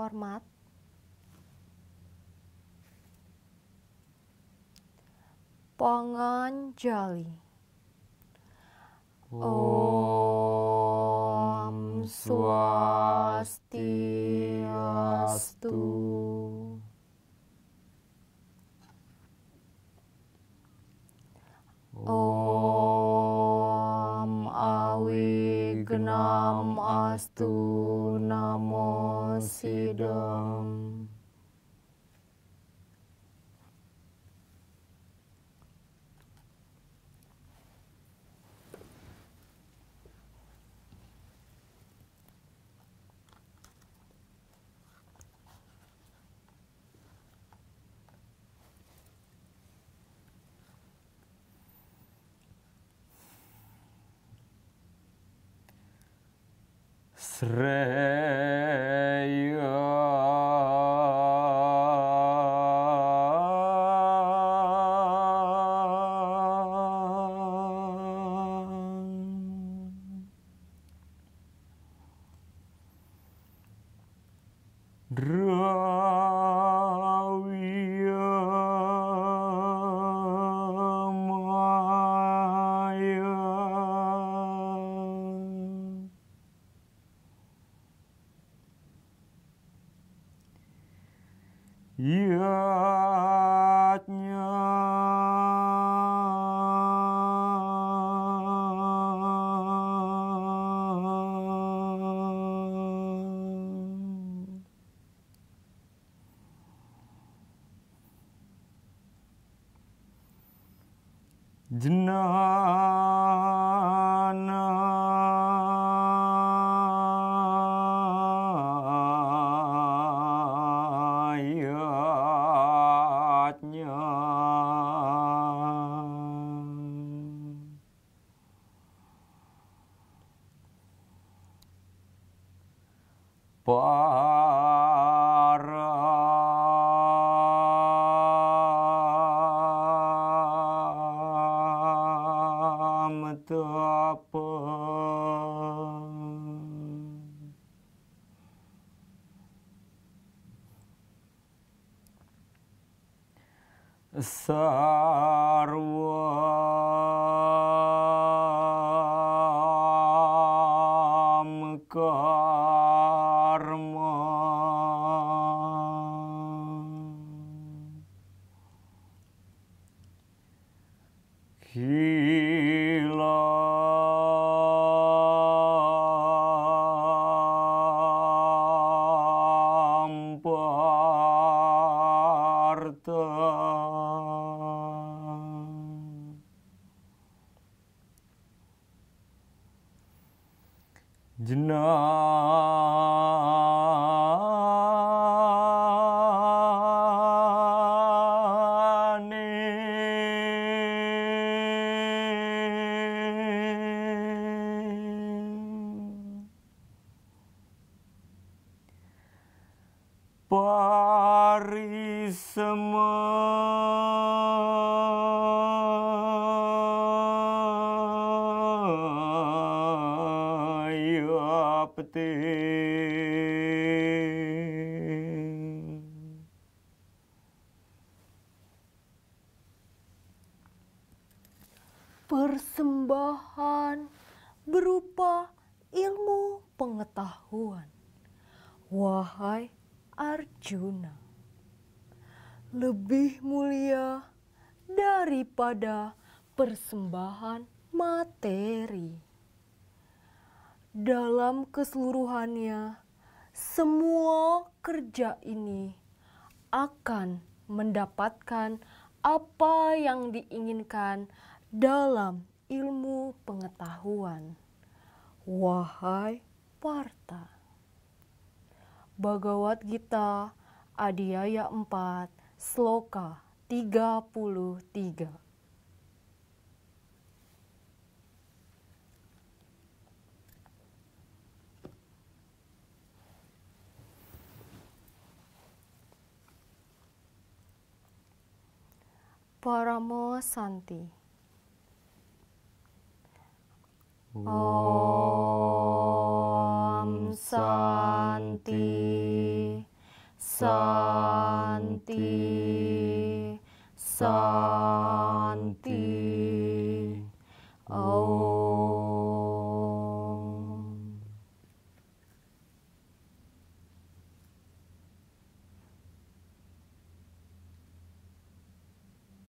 hormat, Pongon Jali. Om Swastiastu. Om Awi Genam Astu Namo dong. Sre Я deny пара. Sarva Jnani Parisma ya persembahan berupa ilmu pengetahuan wahai Arjuna lebih mulia daripada persembahan materi. Dalam keseluruhannya, semua kerja ini akan mendapatkan apa yang diinginkan dalam ilmu pengetahuan. Wahai Partai. Bhagavad Gita Adiyaya 4 Sloka 33 Paramo Santi Om Sam Santi, Santi. Oh.